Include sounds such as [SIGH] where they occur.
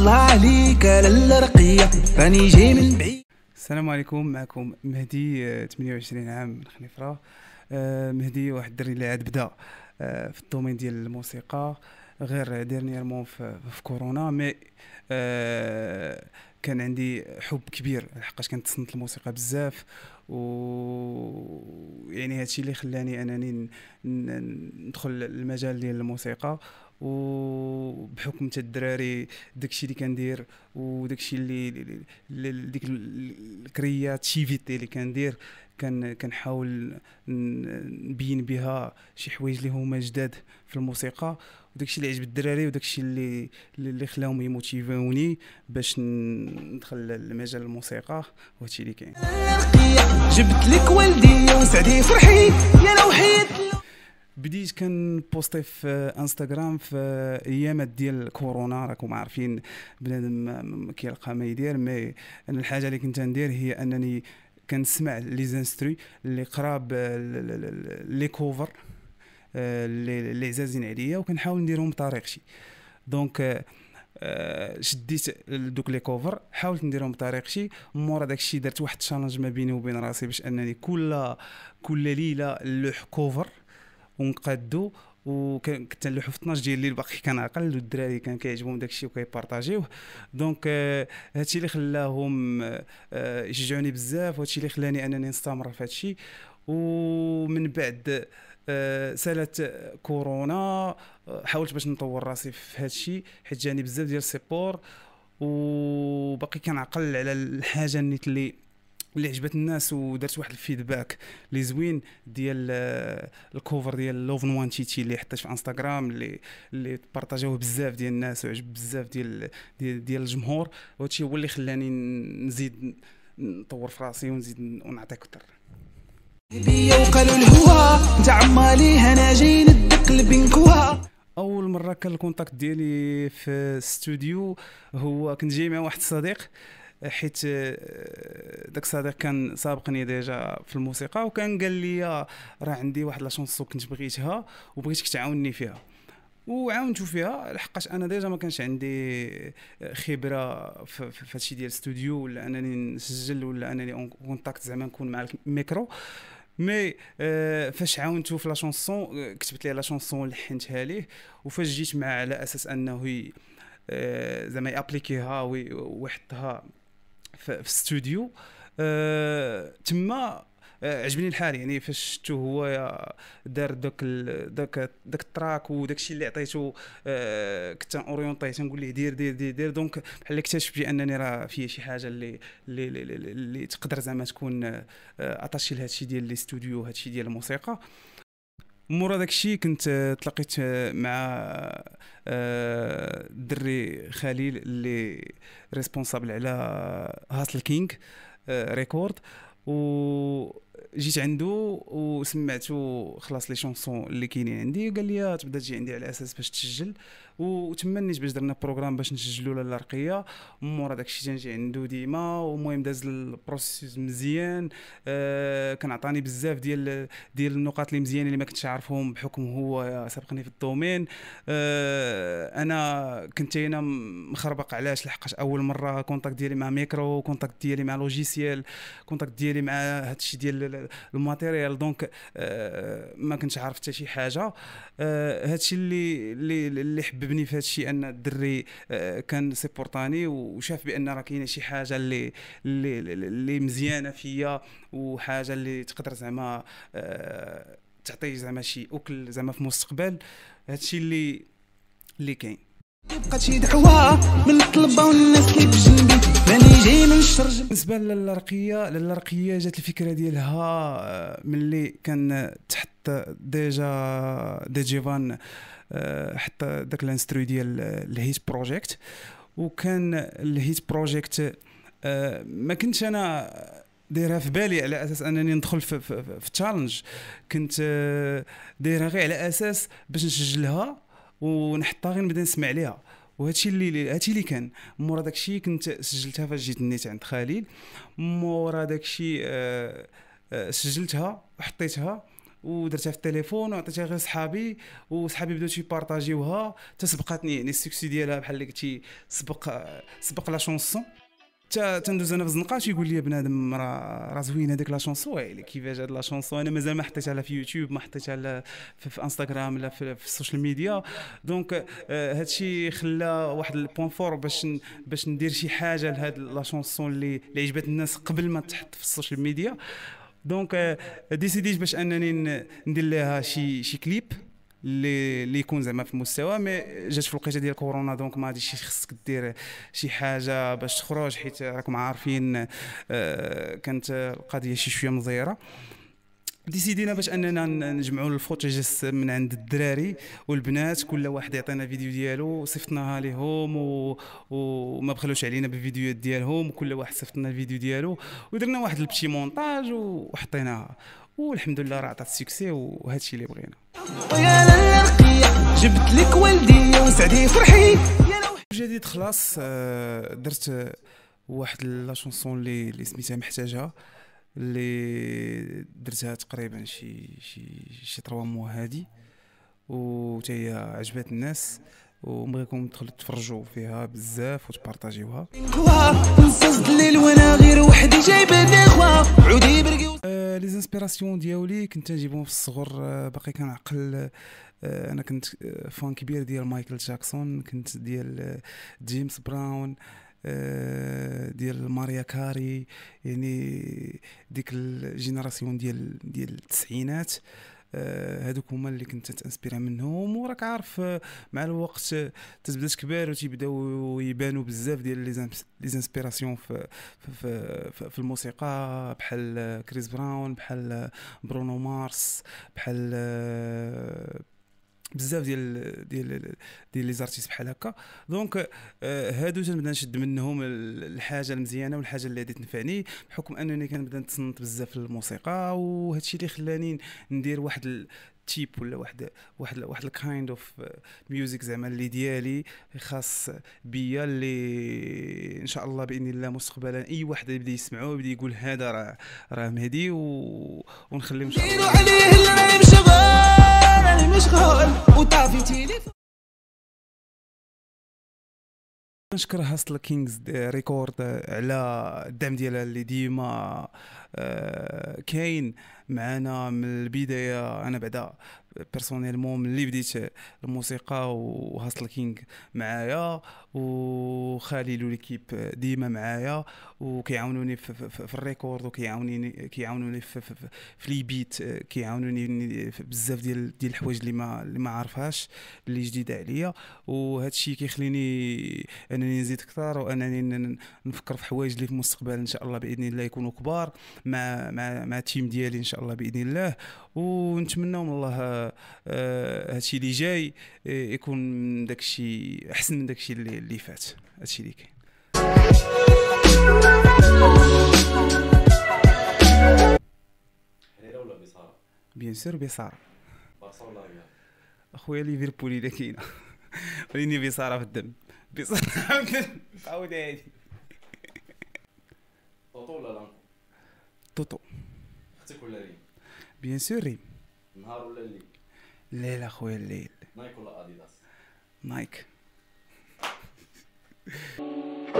الله عليك لالا رقية راني جاي من بعيد السلام عليكم معكم مهدي 28 آه، عام من خنيفرة آه، مهدي واحد الدري اللي عاد بدا آه، في الدومين ديال الموسيقى غير ديرنييرمون في, في كورونا مي آه كان عندي حب كبير لحقاش كنتصنت الموسيقى بزاف و يعني هادشي اللي خلاني انني ندخل المجال ديال الموسيقى وبحكم حتى الدراري داكشي اللي كندير وداكشي اللي ديك الكريات شيفيتي اللي كندير كان كنحاول نبين بها شي حوايج اللي هما جداد في الموسيقى وداكشي اللي عجب الدراري وداكشي اللي اللي خلاهم يموتيفوني باش ندخل لمجال الموسيقى وهادشي اللي كاين جبت لك والدي وسعدي فرحي يا لو بديت بوستي في انستغرام في ايامات ديال كورونا راكم عارفين بنادم كيلقى ما يدير مي انا الحاجه اللي كنت ندير هي انني كنسمع لي زانستري اللي قراب لي كوفر اللي آه، عزازين عليا وكنحاول نديرهم بطريقتي دونك آه، شديت دوك لي كوفر حاولت نديرهم بطريقتي مورا داكشي درت واحد التشالنج ما بيني وبين راسي باش انني كل كل ليله نلوح كوفر ونقادو وكنت نلوحو في 12 ديال الليل باقي كنعقل والدراري كان كيعجبهم داك الشيء وكيبارطاجيوه دونك آه، هادشي اللي خلاهم آه، يشجعوني بزاف وهادشي اللي خلاني انني نستمر في هادشي ومن بعد آه، سالت كورونا حاولت باش نطور راسي في هادشي حيت جاني بزاف ديال السيبور وباقي كنعقل على الحاجه اللي اللي عجبت الناس ودرت واحد الفيدباك اللي زوين ديال آه، الكوفر ديال لوف وان تيتي اللي حطيت في انستغرام اللي اللي بارطاجوه بزاف ديال الناس وعجب بزاف ديال ديال, ديال الجمهور وهادشي هو اللي خلاني نزيد نطور في راسي ونزيد ونعطي اكثر بيا وقالوا الهوا عمالي هنا اول مره كان الكونتاكت ديالي في استوديو هو كنت جاي مع واحد الصديق حيت آه، داك الصديق كان سابقني ديجا في الموسيقى وكان قال لي راه عندي واحد لا شونسو كنت بغيتها وبغيتك تعاوني فيها وعاونتو فيها لحقاش انا ديجا ما كانش عندي آه، خبره في هادشي ديال الاستوديو ولا انني نسجل ولا انني كونتاكت زعما نكون مع الميكرو مي آه، فاش عاونتو في لا شونسون كتبت ليه لا شونسون لحنتها ليه وفاش جيت معاه على اساس انه زعما يابليكيها ويحطها في استوديو أه تما آه، عجبني الحال يعني فاش شفتو هو دار داك داك داك التراك وداك الشيء اللي عطيته آه، كنت اورينطي تنقول ليه دير دير دير دير دونك بحال اكتشفت بانني راه فيا شي حاجه اللي اللي, اللي, اللي تقدر زعما تكون اتاشي آه، لهذا الشيء ديال الاستوديو هذا الشيء ديال الموسيقى مورا داك الشيء كنت آه، تلاقيت آه، مع الدري آه، خليل اللي ريسبونسابل على هاسل كينغ ريكورد و جيت عنده وسمعته خلاص لي شونسون اللي كاينين عندي وقال لي تبدا تجي عندي على اساس باش تسجل وتما نيت باش درنا بروغرام باش نسجلوا لها الرقيه مورا داكشي تنجي عنده ديما ومهم داز البروسيس مزيان آه كان عطاني بزاف ديال ديال النقاط اللي مزيانين اللي ما كنتش عارفهم بحكم هو سبقني في الدومين آه انا كنت هنا مخربق علاش لحقاش اول مره كونتاكت ديالي مع ميكرو كونتاكت ديالي مع لوجيسيال كونتاكت ديالي مع هادشي ديال الماتيريال دونك آه ما كنتش عارف حتى شي حاجه آه هادشي اللي اللي, اللي حبب عجبني في هذا الشيء ان الدري آه، كان سيبورطاني وشاف بان راه كاينه شي حاجه اللي اللي, اللي مزيانه فيا وحاجه اللي تقدر زعما آه، تعطي زعما شي اكل زعما في المستقبل هادشي اللي اللي كاين بقى شي دعوة من الطلبة والناس كيف جنبي ماني جاي من الشرج بالنسبة للرقيه للرقيه جات الفكرة ديالها آه، ملي كان تحت ديجا ديجيفان جيفان آه، حتى داك الانسترو ديال الهيت بروجيكت وكان الهيت بروجيكت آه، ما كنتش انا دايرها في بالي على اساس انني ندخل في, في, في تشالنج كنت آه، دايرها غير على اساس باش نسجلها ونحطها غير نبدا نسمع عليها وهادشي اللي هادشي اللي كان مورا داكشي كنت سجلتها فاش جيت نيت عند خليل مورا داكشي سجلتها وحطيتها ودرتها في التليفون وعطيتها غير صحابي وصحابي بداو تيبارطاجيوها حتى سبقاتني يعني السكسي ديالها بحال اللي كنتي سبق سبق لا شونسون حتى تندوز انا في الزنقه تيقول لي بنادم راه راه زوين هذيك لا شونسون ويلي كيفاش هاد لا شونسون انا مازال ما حطيتها لا في يوتيوب ما حطيتها لا في, في انستغرام لا في, في السوشيال ميديا دونك آه، هادشي خلا واحد البوان فور باش باش ندير شي حاجه لهاد لا شونسون اللي اللي عجبت الناس قبل ما تحط في السوشيال ميديا دونك ديسيديت باش انني ندير لها شي شي كليب اللي اللي يكون زعما في مستوى مي جات في الوقيته ديال كورونا دونك ما غاديش خصك دير شي حاجه باش تخرج حيت راكم عارفين كانت القضيه شي شويه مزيره ديسيدينا باش اننا نجمعوا الفوتوجيس من عند الدراري والبنات كل واحد يعطينا فيديو ديالو وصيفطناها ليهم و... وما بخلوش علينا بالفيديوهات ديالهم كل واحد صيفط لنا الفيديو ديالو ودرنا واحد البتي مونتاج وحطيناها والحمد لله راه عطات سكسي وهذا الشيء اللي بغينا جبت لك والدي وسعدي فرحي جديد خلاص آه، درت واحد لا شونسون اللي سميتها محتاجها اللي درتها تقريبا شي شي شي 3 مو هادي و هي عجبات الناس نبغيكم تدخلوا تفرجوا فيها بزاف وتبارطاجيوها تبارطاجيوها الليل وانا غير وحدي عودي برقي آه، لي زانسبيراسيون ديالي كنت نجيبهم في الصغر آه، باقي كنعقل آه، انا كنت فان كبير ديال مايكل جاكسون كنت ديال جيمس براون آه، ديال ماريا كاري يعني ديك الجينيراسيون ديال ديال التسعينات آه، هادوك هما اللي كنت تانسبيرا منهم وراك عارف آه، مع الوقت تتبدا تكبر وتيبداو يبانوا بزاف ديال لي زانسبيراسيون في, في, في الموسيقى بحال كريس براون بحال برونو مارس بحال بزاف ديال ديال ديال لي زارتيست بحال هكا دونك آه، هادو تنبدا نشد منهم الحاجه المزيانه والحاجه اللي غادي تنفعني بحكم انني كنبدا نتصنت بزاف في الموسيقى وهادشي اللي خلاني ندير واحد تيب ولا واحد واحد واحد الكايند اوف ميوزك زعما اللي ديالي خاص بيا اللي ان شاء الله باذن الله مستقبلا اي واحد يبدا يسمعه يبدا يقول هذا راه راه مهدي و... ونخليه ان شاء الله انا وطافي نشكر هاسل كينغز ريكورد على الدعم ديالها اللي ديما آه، كاين معنا من البدايه انا بعدا بيرسونيلمون ملي بديت الموسيقى وهاسل كينغ معايا وخليل وليكيب ديما معايا وكيعاونوني في, في, في, في الريكورد وكيعاونوني كيعاونوني في, في, في لي بيت كيعاونوني بزاف ديال ديال الحوايج اللي ما اللي ما عارفهاش اللي جديده عليا وهذا الشيء كيخليني انني نزيد اكثر وانني نفكر في حوايج اللي في المستقبل ان شاء الله باذن الله يكونوا كبار مع مع مع التيم ديالي ان شاء شاء الله باذن الله ونتمنوا من الله آه، هادشي اللي جاي آه، يكون من داكشي احسن من داكشي اللي, فات هادشي اللي كاين حريره ولا بيصار بيان سور بيصار ولا اخويا ليفربول الا كاينه [LAUGHS] وريني بيصاره في الدم بيصاره في الدم عاود هادي طوطو ولا لا طوطو اختك ولا ريم بيان سور ريم نهار ولا الليل الليل اخويا الليل نايك ولا اديداس نايك [LAUGHS]